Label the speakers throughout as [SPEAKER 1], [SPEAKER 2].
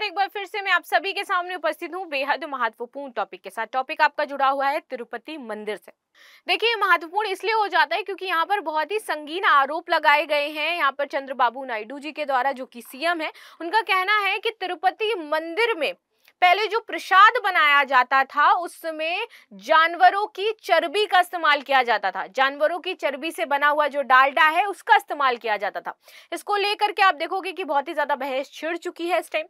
[SPEAKER 1] नमस्कार एक बार फिर से मैं आप सभी के सामने उपस्थित हूँ बेहद महत्वपूर्ण टॉपिक के साथ टॉपिक आपका जुड़ा हुआ है तिरुपति मंदिर से देखिए महत्वपूर्ण इसलिए हो जाता है क्योंकि यहाँ पर बहुत ही संगीन आरोप लगाए गए हैं यहाँ पर चंद्रबाबू नायडू जी के द्वारा जो कि सीएम है उनका कहना है कि तिरुपति मंदिर में पहले जो प्रसाद बनाया जाता था उसमें जानवरों की चर्बी का इस्तेमाल किया जाता था जानवरों की चर्बी से बना हुआ जो डालडा है उसका इस्तेमाल किया जाता था इसको लेकर के आप देखोगे कि बहुत ही ज्यादा बहस छिड़ चुकी है इस टाइम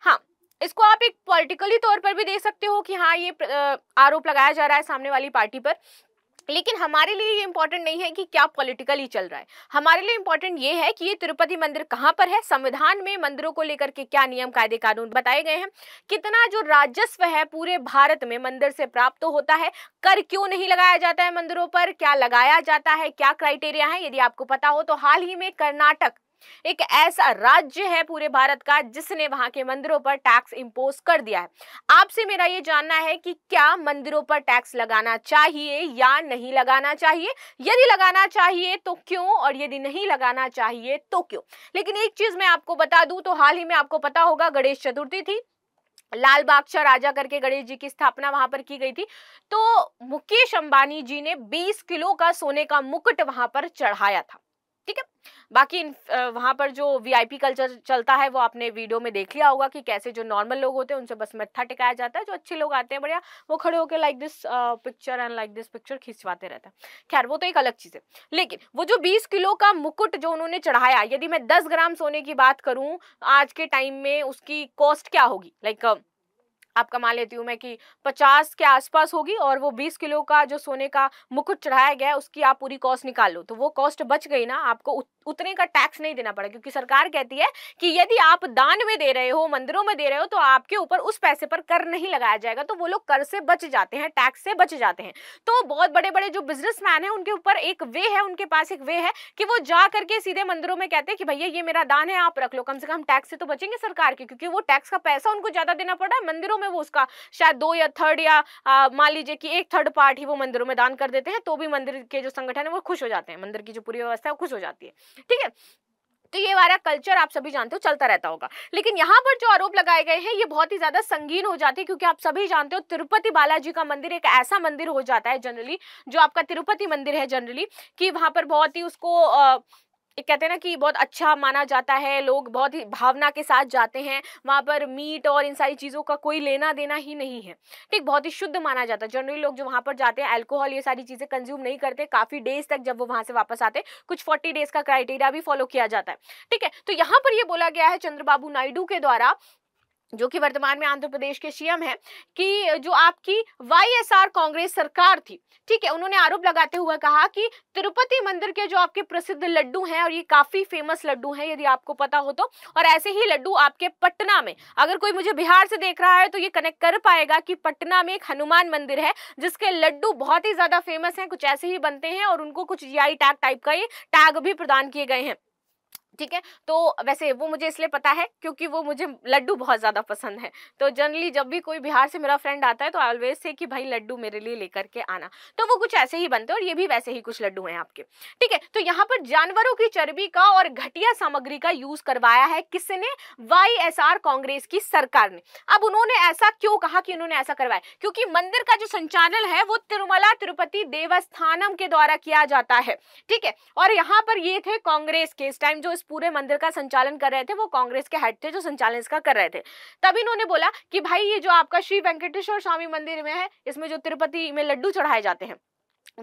[SPEAKER 1] हाँ इसको आप एक पॉलिटिकली तौर पर भी देख सकते हो कि हाँ ये आरोप लगाया जा रहा है सामने वाली पार्टी पर लेकिन हमारे लिए ये इम्पोर्टेंट नहीं है कि क्या पॉलिटिकली चल रहा है हमारे लिए इम्पोर्टेंट ये है कि ये तिरुपति मंदिर कहाँ पर है संविधान में मंदिरों को लेकर के क्या नियम कायदे कानून बताए गए हैं कितना जो राजस्व है पूरे भारत में मंदिर से प्राप्त तो होता है कर क्यों नहीं लगाया जाता है मंदिरों पर क्या लगाया जाता है क्या क्राइटेरिया है यदि आपको पता हो तो हाल ही में कर्नाटक एक ऐसा राज्य है पूरे भारत का जिसने वहां के मंदिरों पर टैक्स इम्पोज कर दिया है आपसे मेरा ये जानना है कि क्या मंदिरों पर टैक्स लगाना चाहिए या नहीं लगाना चाहिए यदि लगाना चाहिए तो क्यों और यदि नहीं लगाना चाहिए तो क्यों लेकिन एक चीज मैं आपको बता दूं तो हाल ही में आपको पता होगा गणेश चतुर्थी थी लाल बादशाह राजा करके गणेश जी की स्थापना वहां पर की गई थी तो मुकेश अंबानी जी ने 20 किलो का सोने का मुकुट वहां पर चढ़ाया था ठीक है बाकी वहाँ पर जो वीआईपी कल्चर चलता है वो आपने वीडियो में देख लिया होगा कि कैसे जो नॉर्मल लोग होते हैं उनसे बस मत्था टिकाया जाता है जो अच्छे लोग आते हैं बढ़िया वो खड़े होकर like this picture and like this picture खिंचवाते रहते हैं खैर वो तो एक अलग चीज़ है लेकिन वो जो बीस किलो का मुकुट जो उन्होंने चढ़ाया यदि मैं दस ग्राम सोने की बात करूँ आज के टाइम में उसकी कॉस्ट क्या होगी लाइक like, आपका मान लेती हूँ मैं कि पचास के आसपास होगी और वो बीस किलो का जो सोने का मुकुट चढ़ाया गया है उसकी आप पूरी कॉस्ट निकाल लो तो वो कॉस्ट बच गई ना आपको उतने का टैक्स नहीं देना पड़ा क्योंकि सरकार कहती है कि यदि आप दान में दे रहे हो मंदिरों में दे रहे हो तो आपके ऊपर उस पैसे पर कर नहीं लगाया जाएगा तो वो लोग कर से बच जाते हैं टैक्स से बच जाते हैं तो बहुत बड़े बड़े जो बिजनेसमैन है उनके ऊपर एक वे है उनके पास एक वे है कि वो जा करके सीधे मंदिरों में कहते हैं कि भैया ये मेरा दान है आप रख लो कम से कम टैक्स से तो बचेंगे सरकार के क्योंकि वो टैक्स का पैसा उनको ज्यादा देना पड़ा है मंदिरों में वो उसका शायद दो या थर्ड या मान लीजिए कि एक थर्ड पार्ट ही वो मंदिरों में दान कर देते हैं तो भी मंदिर के जो संगठन है वो खुश हो जाते हैं मंदिर की जो पूरी व्यवस्था है वो खुश हो जाती है ठीक है तो ये हमारा कल्चर आप सभी जानते हो चलता रहता होगा लेकिन यहाँ पर जो आरोप लगाए गए हैं ये बहुत ही ज्यादा संगीन हो जाते हैं क्योंकि आप सभी जानते हो तिरुपति बालाजी का मंदिर एक ऐसा मंदिर हो जाता है जनरली जो आपका तिरुपति मंदिर है जनरली कि वहां पर बहुत ही उसको आ, एक कहते हैं ना कि बहुत अच्छा माना जाता है लोग बहुत ही भावना के साथ जाते हैं वहाँ पर मीट और इन सारी चीज़ों का कोई लेना देना ही नहीं है ठीक बहुत ही शुद्ध माना जाता है जनरली लोग जो वहाँ पर जाते हैं एल्कोहल ये सारी चीज़ें कंज्यूम नहीं करते काफ़ी डेज तक जब वो वहाँ से वापस आते कुछ फोर्टी डेज का क्राइटेरिया भी फॉलो किया जाता है ठीक है तो यहाँ पर यह बोला गया है चंद्रबाबू नायडू के द्वारा जो कि वर्तमान में आंध्र प्रदेश के सीएम हैं कि जो आपकी वाईएसआर कांग्रेस सरकार थी ठीक है उन्होंने आरोप लगाते हुए कहा कि तिरुपति मंदिर के जो आपके प्रसिद्ध लड्डू हैं और ये काफी फेमस लड्डू हैं यदि आपको पता हो तो और ऐसे ही लड्डू आपके पटना में अगर कोई मुझे बिहार से देख रहा है तो ये कनेक्ट कर पाएगा कि पटना में एक हनुमान मंदिर है जिसके लड्डू बहुत ही ज्यादा फेमस है कुछ ऐसे ही बनते हैं और उनको कुछ जी टैग टाइप का ये टैग भी प्रदान किए गए हैं ठीक है तो वैसे वो मुझे इसलिए पता है क्योंकि वो मुझे लड्डू बहुत ज़्यादा पसंद है तो जनरली जब भी कोई बिहार से मेरा फ्रेंड आता है तो ऑलवेज से कि भाई लड्डू मेरे लिए लेकर के आना तो वो कुछ ऐसे ही बनते हैं और ये भी वैसे ही कुछ लड्डू हैं आपके ठीक है तो यहाँ पर जानवरों की चर्बी का और घटिया सामग्री का यूज करवाया है किसने वाई कांग्रेस की सरकार ने अब उन्होंने ऐसा क्यों कहा कि उन्होंने ऐसा करवाया क्योंकि मंदिर का जो संचालन है वो तिरुमला तिरुपति देवस्थानम के द्वारा किया जाता है ठीक है और यहाँ पर ये थे कांग्रेस के इस टाइम जो इस पूरे मंदिर का संचालन कर रहे थे वो कांग्रेस के हेड थे जो संचालन इसका कर रहे थे तब इन्होंने बोला कि भाई ये जो आपका श्री वेंकटेश्वर स्वामी मंदिर में है इसमें जो तिरुपति में लड्डू चढ़ाए जाते हैं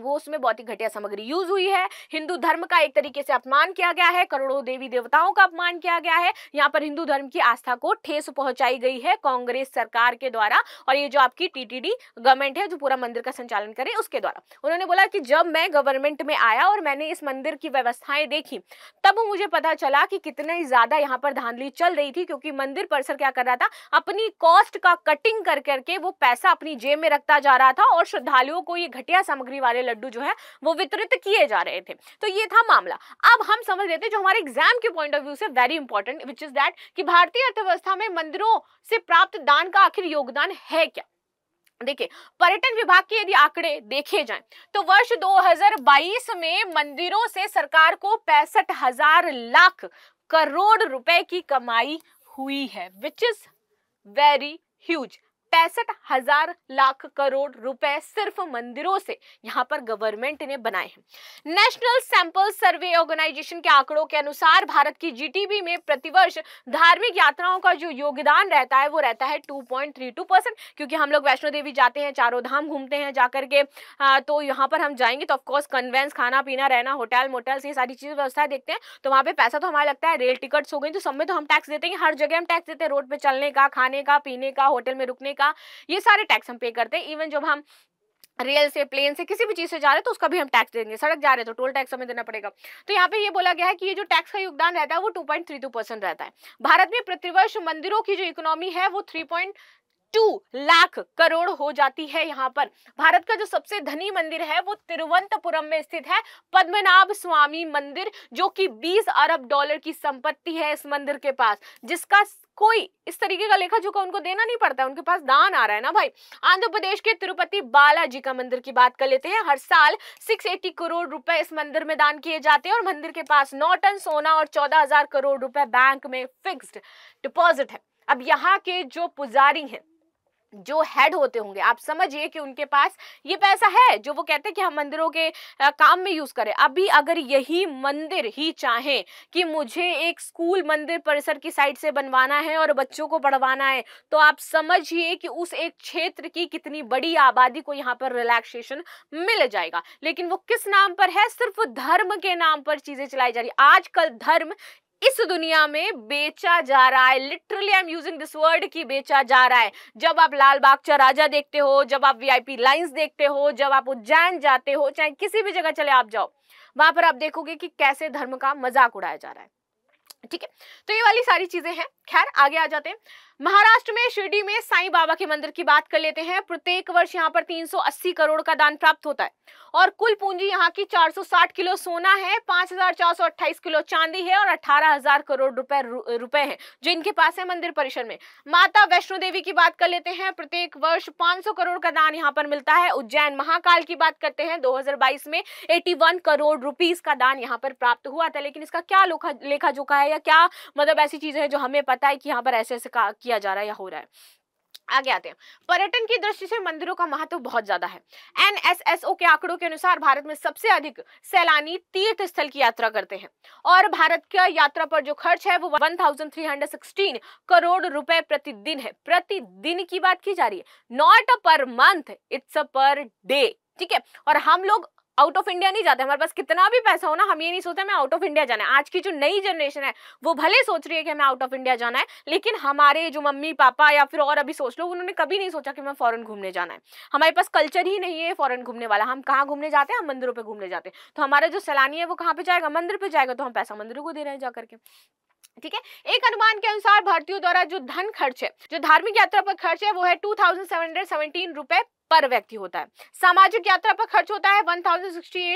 [SPEAKER 1] वो उसमें बहुत ही घटिया सामग्री यूज हुई है हिंदू धर्म का एक तरीके से अपमान किया गया है करोड़ों देवी देवताओं का अपमान किया गया है यहाँ पर हिंदू धर्म की आस्था को ठेस पहुंचाई गई है कांग्रेस सरकार के द्वारा और ये जो आपकी टीटीडी गवर्नमेंट है जो पूरा मंदिर का संचालन करे उसके द्वारा उन्होंने बोला कि जब मैं गवर्नमेंट में आया और मैंने इस मंदिर की व्यवस्थाएं देखी तब मुझे पता चला कि कितने ज्यादा यहाँ पर धांधली चल रही थी क्योंकि मंदिर परिसर क्या कर रहा था अपनी कॉस्ट का कटिंग कर करके वो पैसा अपनी जेब में रखता जा रहा था और श्रद्धालुओं को ये घटिया सामग्री वाले लड्डू जो है वो वितरित किए जा रहे थे तो ये था मामला अब हम समझ लेते जो हमारे एग्जाम के पॉइंट ऑफ व्यू से very important which is that कि भारतीय अर्थव्यवस्था में मंदिरों से प्राप्त दान का आखिर योगदान है क्या देखिए पर्यटन विभाग के यदि आंकड़े देखे जाएं तो वर्ष 2022 में मंदिरों से सरकार को पैंसठ हजार लाख करोड़ रुपए की कमाई हुई है विच इज वेरी ह्यूज पैंसठ हजार लाख करोड़ रुपए सिर्फ मंदिरों से यहाँ पर गवर्नमेंट ने बनाए हैं नेशनल सैंपल सर्वे ऑर्गेनाइजेशन के आंकड़ों के अनुसार भारत की जीटीबी में प्रतिवर्ष धार्मिक यात्राओं का जो योगदान रहता है वो रहता है 2.32 परसेंट क्योंकि हम लोग वैष्णो देवी जाते हैं चारों धाम घूमते हैं जाकर के तो यहाँ पर हम जाएंगे तो ऑफकोर्स कन्वेंस खाना पीना रहना होटल मोटल्स ये सारी चीज़ व्यवस्था देखते हैं तो वहाँ पे पैसा तो हमारा लगता है रेल टिकट्स हो गई तो सब में तो हम टैक्स देते हैं हर जगह हम टैक्स देते हैं रोड पर चलने का खाने का पीने का होटल में रुकने का का ये सारे टैक्स हम पे करते हैं इवन जब हम रेल से प्लेन से किसी भी चीज से जा रहे हैं तो उसका भी हम टैक्स देंगे सड़क जा रहे हैं तो टोल टैक्स हमें देना पड़ेगा तो यहाँ पे ये बोला गया है कि ये जो टैक्स का योगदान रहता है वो 2.32 परसेंट रहता है भारत में प्रतिवर्ष मंदिरों की जो इकोनॉमी है वो 3. टू लाख करोड़ हो जाती है यहाँ पर भारत का जो सबसे धनी मंदिर है वो तिरुवंतपुरम में स्थित है पद्मनाभ स्वामी मंदिर जो कि 20 अरब डॉलर की संपत्ति है इस मंदिर के पास जिसका कोई इस तरीके का लेखा जोखा उनको देना नहीं पड़ता उनके पास दान आ रहा है ना भाई आंध्र प्रदेश के तिरुपति बालाजी का मंदिर की बात कर लेते हैं हर साल 680 करोड़ रुपए इस मंदिर में दान किए जाते हैं और मंदिर के पास नौ टन सोना और 14000 करोड़ रुपए बैंक में फिक्स्ड डिपॉजिट है अब यहाँ के जो पुजारी हैं जो हेड होते होंगे आप समझिए कि उनके पास ये पैसा है जो वो कहते हैं कि हम मंदिरों के काम में यूज करें अभी अगर यही मंदिर ही चाहे कि मुझे एक स्कूल मंदिर परिसर की साइड से बनवाना है और बच्चों को पढ़वाना है तो आप समझिए कि उस एक क्षेत्र की कितनी बड़ी आबादी को यहाँ पर रिलैक्सेशन मिल जाएगा लेकिन वो किस नाम पर है सिर्फ धर्म के नाम पर चीजें चलाई जा रही आजकल धर्म इस दुनिया में बेचा जा रहा है literally I am using this word की बेचा जा रहा है जब आप लाल बाग चराजा देखते हो जब आप वीआईपी लाइंस देखते हो जब आप उज्जैन जाते हो चाहे किसी भी जगह चले आप जाओ वहां पर आप देखोगे कि कैसे धर्म का मजाक उड़ाया जा रहा है ठीक है तो ये वाली सारी चीजें हैं खैर आगे आ जाते हैं महाराष्ट्र में शिरडी में साईं बाबा के मंदिर की बात कर लेते हैं प्रत्येक वर्ष यहाँ पर 380 करोड़ का दान प्राप्त होता है और कुल पूंजी यहाँ की 460 किलो सोना है पांच किलो चांदी है और 18,000 करोड़ रुपए रुपए हैं जो इनके पास है मंदिर परिसर में माता वैष्णो देवी की बात कर लेते हैं प्रत्येक वर्ष 500 करोड़ का दान यहाँ पर मिलता है उज्जैन महाकाल की बात करते हैं दो में एटी करोड़ रुपीज का दान यहाँ पर प्राप्त हुआ था लेकिन इसका क्या लेखा जोखा है या क्या मतलब ऐसी चीजें हैं जो हमें पता है कि यहाँ पर ऐसे ऐसे किया जा रहा है या हो रहा है आगे आते हैं पर्यटन की दृष्टि से मंदिरों का महत्व बहुत ज्यादा है एनएसएसओ के आंकड़ों के अनुसार भारत में सबसे अधिक सैलानी तीर्थ स्थल की यात्रा करते हैं और भारत का यात्रा पर जो खर्च है वो 1316 करोड़ रुपए प्रतिदिन है प्रतिदिन की बात की जा रही है not per month it's per day ठीक है और हम लोग आउट ऑफ इंडिया नहीं जाते हमारे पास कितना भी पैसा हो ना हम ये नहीं सोचते हमें आउट ऑफ इंडिया जाना है आज की जो नई जनरेशन है वो भले सोच रही है कि हमें आउट ऑफ इंडिया जाना है लेकिन हमारे जो मम्मी पापा या फिर और अभी सोच लो उन्होंने कभी नहीं सोचा कि हमें फॉरन घूमने जाना है हमारे पास कल्चर ही नहीं है फॉरन घूमने वाला हम कहाँ घूमने जाते हैं हम मंदिरों पर घूमने जाते हैं तो हमारा जो सैलानी है वो कहाँ पे जाएगा मंदिर पर जाएगा तो हम पैसा मंदिरों को दे रहे हैं जा करके ठीक है एक अनुमान के अनुसार भारतीयों द्वारा जो धन खर्च है जो धार्मिक यात्रा पर खर्च है वो है two thousand seven hundred seventeen रुपए पर व्यक्ति होता है सामाजिक यात्रा पर खर्च होता है वन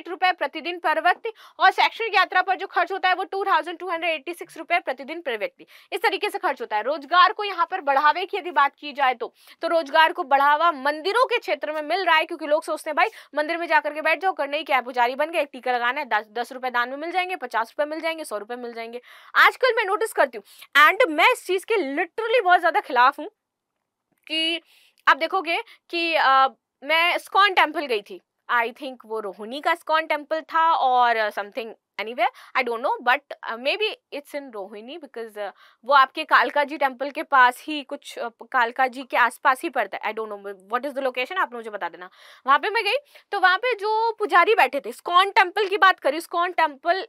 [SPEAKER 1] रुपए प्रतिदिन पर व्यक्ति और शैक्षणिक यात्रा पर जो खर्च होता है वो two thousand two hundred eighty six रुपए प्रतिदिन पर व्यक्ति इस तरीके से खर्च होता है रोजगार को यहाँ पर बढ़ावे की यदि बात की जाए तो, तो रोजगार को बढ़ावा मंदिरों के क्षेत्र में मिल रहा है क्योंकि लोग सोचते हैं भाई मंदिर में जाकर के बैठ जाओ करने ही क्या पुजारी बन गए एक टीका लगाना है दस रुपए दान में मिल जाएंगे पचास रुपए मिल जाएंगे सौ रुपए मिल जाएंगे आजकल मैं नोटिस करती हूँ एंड मैं इस चीज के लिटरली बहुत ज्यादा खिलाफ हूँ कि आप देखोगे कि आ, मैं स्कॉन टेम्पल गई थी आई थिंक वो रोहिणी का स्कॉन टेम्पल था और something anyway I don't know but maybe it's in Rohini because वो आपके कालका जी टेम्पल के पास ही कुछ uh, कालका जी के आसपास ही पड़ता है I don't know what is the location आप मुझे बता देना वहाँ पे मैं गई तो वहाँ पे जो पुजारी बैठे थे स्कॉन टेम्पल की बात करी स्कॉन टेम्पल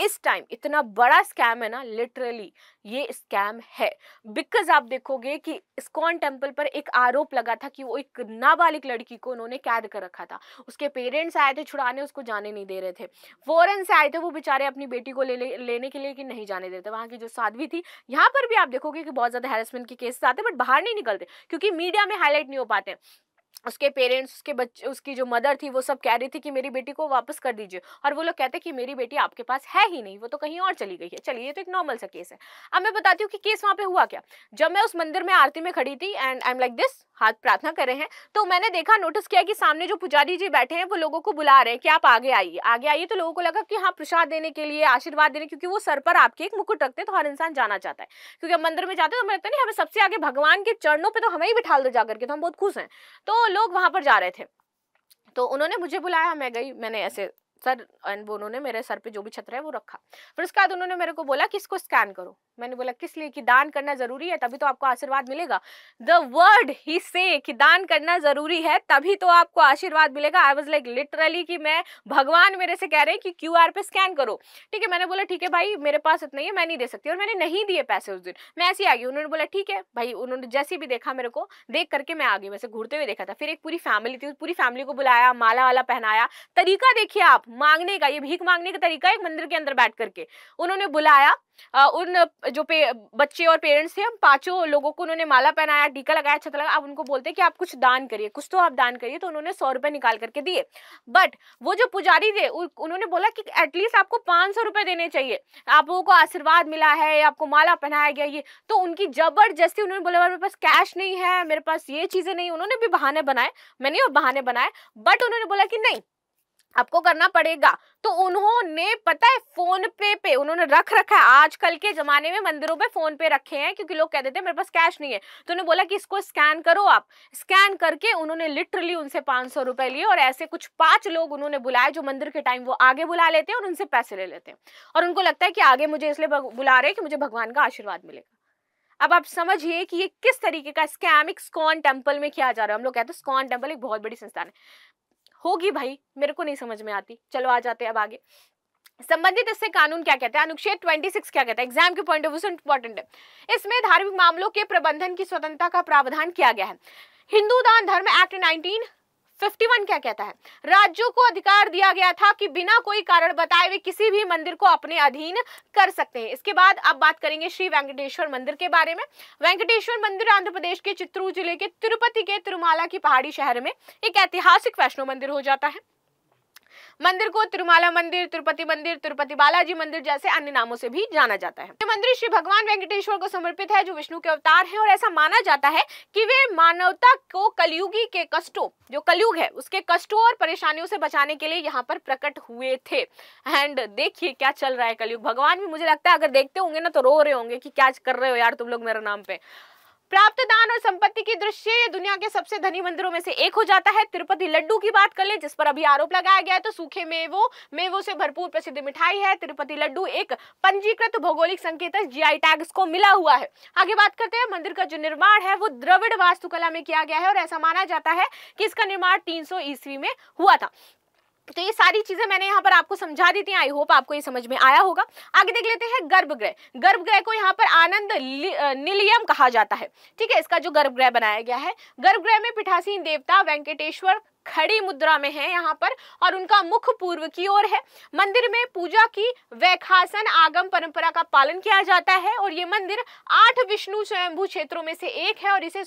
[SPEAKER 1] इस टाइम इतना बड़ा स्कैम है ना लिटरली ये स्कैम है बिकॉज आप देखोगे कि स्कॉन टेम्पल पर एक आरोप लगा था कि वो एक नाबालिग लड़की को उन्होंने कैद कर रखा था उसके पेरेंट्स आए थे छुड़ाने उसको जाने नहीं दे रहे थे फॉरन से आए थे वो बेचारे अपनी बेटी को ले, ले लेने के लिए कि नहीं जाने देते वहाँ की जो साध्वी थी यहाँ पर भी आप देखोगे कि बहुत ज़्यादा हेरसमेंट के केसेस आते बट बाहर नहीं निकलते क्योंकि मीडिया में हाईलाइट नहीं हो पाते उसके पेरेंट्स उसके बच्चे उसकी जो मदर थी वो सब कह रही थी कि मेरी बेटी को वापस कर दीजिए और वो लोग कहते कि मेरी बेटी आपके पास है ही नहीं वो तो कहीं और चली गई है चलिए ये तो एक नॉर्मल सा केस है अब मैं बताती हूँ कि केस वहाँ पे हुआ क्या जब मैं उस मंदिर में आरती में खड़ी थी and I am like this हाथ प्रार्थना कर रहे हैं तो मैंने देखा नोटिस किया कि सामने जो पुजारी जी बैठे हैं वो लोगों को बुला रहे हैं कि आप आगे आइए आगे आइए तो लोगों को लगा कि हाँ प्रसाद देने के लिए आशीर्वाद देने क्योंकि वो सर पर आपके एक मुकुट रखते हैं तो हर इंसान जाना चाहता है क्योंकि हम मंदिर में जाते हैं तो हमें लगता नहीं हमें सबसे आगे भगवान के चरणों पर तो हमें ही बिठा दो जाकर के तो हम बहुत खुश हैं तो लोग वहां पर जा रहे थे तो उन्होंने मुझे बुलाया मैं गई मैंने ऐसे सर एंड वो उन्होंने मेरे सर पे जो भी छत्र है वो रखा फिर उसके बाद उन्होंने मेरे को बोला कि इसको स्कैन करो मैंने बोला किस लिए कि दान करना जरूरी है तभी तो आपको आशीर्वाद मिलेगा द वर्ड ही से कि दान करना जरूरी है तभी तो आपको आशीर्वाद मिलेगा आई वॉज लाइक लिटरली कि मैं भगवान मेरे से कह रहे हैं कि क्यू पे स्कैन करो ठीक है मैंने बोला ठीक है भाई मेरे पास इतना ही है मैं नहीं दे सकती और मैंने नहीं दिए पैसे उस दिन मैं ऐसी आ गई उन्होंने बोला ठीक है भाई उन्होंने जैसे भी देखा मेरे को देख करके मैं आ गई वैसे घूरते हुए देखा था फिर एक पूरी फैमिली थी पूरी फैमिली को बुलाया माला वाला पहनाया तरीका देखिए आप मांगने का ये भीख मांगने का तरीका एक मंदिर के अंदर बैठ करके उन्होंने बुलाया आ, उन जो बच्चे और पेरेंट्स थे हम पांचों लोगों को उन्होंने माला पहनाया टीका लगाया छत अच्छा लगा आप उनको बोलते कि आप कुछ दान करिए कुछ तो आप दान करिए तो उन्होंने सौ रुपए निकाल करके दिए बट वो जो पुजारी थे उन्होंने बोला कि एटलीस्ट आपको पाँच सौ रुपए देने चाहिए आप लोगों को आशीर्वाद मिला है आपको माला पहनाया गया ये तो उनकी जबरदस्ती उन्होंने बोला मेरे पास कैश नहीं है मेरे पास ये चीजें नहीं उन्होंने भी बहाने बनाए मैंने बहाने बनाए बट उन्होंने बोला कि नहीं आपको करना पड़ेगा तो उन्होंने पता है फोन पे पे उन्होंने रख रखा है आजकल के जमाने में मंदिरों पे फोन पे रखे हैं क्योंकि लोग कह देते हैं मेरे पास कैश नहीं है तो उन्होंने बोला कि इसको स्कैन करो आप स्कैन करके उन्होंने लिटरली उनसे पाँच सौ रुपए लिए और ऐसे कुछ पांच लोग उन्होंने बुलाए जो मंदिर के टाइम वो आगे बुला लेते हैं और उनसे पैसे ले लेते हैं और उनको लगता है कि आगे मुझे इसलिए बुला रहे हैं कि मुझे भगवान का आशीर्वाद मिलेगा अब आप समझिए कि ये किस तरीके का स्कैम एक स्कॉन टेम्पल में किया जा रहा है हम लोग कहते हैं स्कॉन टेम्पल एक बहुत बड़ी संस्थान है होगी भाई मेरे को नहीं समझ में आती चलो आ जाते अब आगे संबंधित इससे कानून क्या कहते हैं अनुच्छेद 26 क्या कहता है एग्जाम के पॉइंट ऑफ व्यू से इंपॉर्टेंट है इसमें धार्मिक मामलों के प्रबंधन की स्वतंत्रता का प्रावधान किया गया है हिंदू दान धर्म एक्ट 51 क्या कहता है राज्यों को अधिकार दिया गया था कि बिना कोई कारण बताए वे किसी भी मंदिर को अपने अधीन कर सकते हैं इसके बाद अब बात करेंगे श्री वेंकटेश्वर मंदिर के बारे में वेंकटेश्वर मंदिर आंध्र प्रदेश के चित्रू जिले के तिरुपति के तिरुमाला की पहाड़ी शहर में एक ऐतिहासिक वैष्णव मंदिर हो जाता है मंदिर को तिरुमाला मंदिर तिरुपति मंदिर तिरुपति बालाजी मंदिर जैसे अन्य नामों से भी जाना जाता है मंदिर श्री भगवान वेंकटेश्वर को समर्पित है जो विष्णु के अवतार है और ऐसा माना जाता है की वे मानवता को कलयुगी के कष्टों जो कलयुग है उसके कष्टों और परेशानियों से बचाने के लिए यहाँ पर प्रकट हुए थे एंड देखिए क्या चल रहा है कलयुग भगवान भी मुझे लगता है अगर देखते होंगे ना तो रो रहे होंगे कि क्या कर रहे हो यार तुम लोग मेरे नाम पे प्राप्त दान और संपत्ति की दृश्य ये दुनिया के सबसे धनी मंदिरों में से एक हो जाता है तिरुपति लड्डू की बात कर ले जिस पर अभी आरोप लगाया गया है तो सूखे मेवो मेवो से भरपूर प्रसिद्ध मिठाई है तिरुपति लड्डू एक पंजीकृत भौगोलिक संकेतक जीआई टैग को मिला हुआ है आगे बात करते हैं मंदिर का जो निर्माण है वो द्रविड़ वास्तुकला में किया गया है और ऐसा माना जाता है कि इसका निर्माण तीन ईस्वी में हुआ था तो ये सारी चीज़ें मैंने यहाँ पर आपको समझा दी थी आई होप आपको ये समझ में आया होगा आगे देख लेते हैं गर्भगृह गर्भगृह को यहाँ पर आनंद निलियम कहा जाता है ठीक है इसका जो गर्भगृह बनाया गया है गर्भगृह में पिठासीन देवता वेंकटेश्वर खड़ी मुद्रा में है यहाँ पर और उनका मुख पूर्व की ओर है मंदिर में पूजा की वैखासन आगम परंपरा का पालन किया जाता है और ये मंदिर आठ विष्णु स्वयंभू क्षेत्रों में से एक है और इसे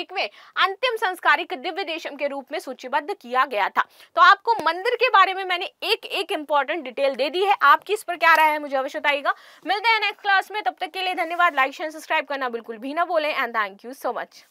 [SPEAKER 1] एक में अंतिम संस्कारिक दिव्य देशम के रूप में सूचीबद्ध किया गया था तो आपको मंदिर के बारे में मैंने एक एक इंपॉर्टेंट डिटेल दे दी है आपकी इस पर क्या रहा है मुझे अवश्य बताइएगा मिलते हैं नेक्स्ट क्लास में तब तक के लिए धन्यवाद लाइक शेयर सब्सक्राइब करना बिल्कुल भी ना बोले and thank you so much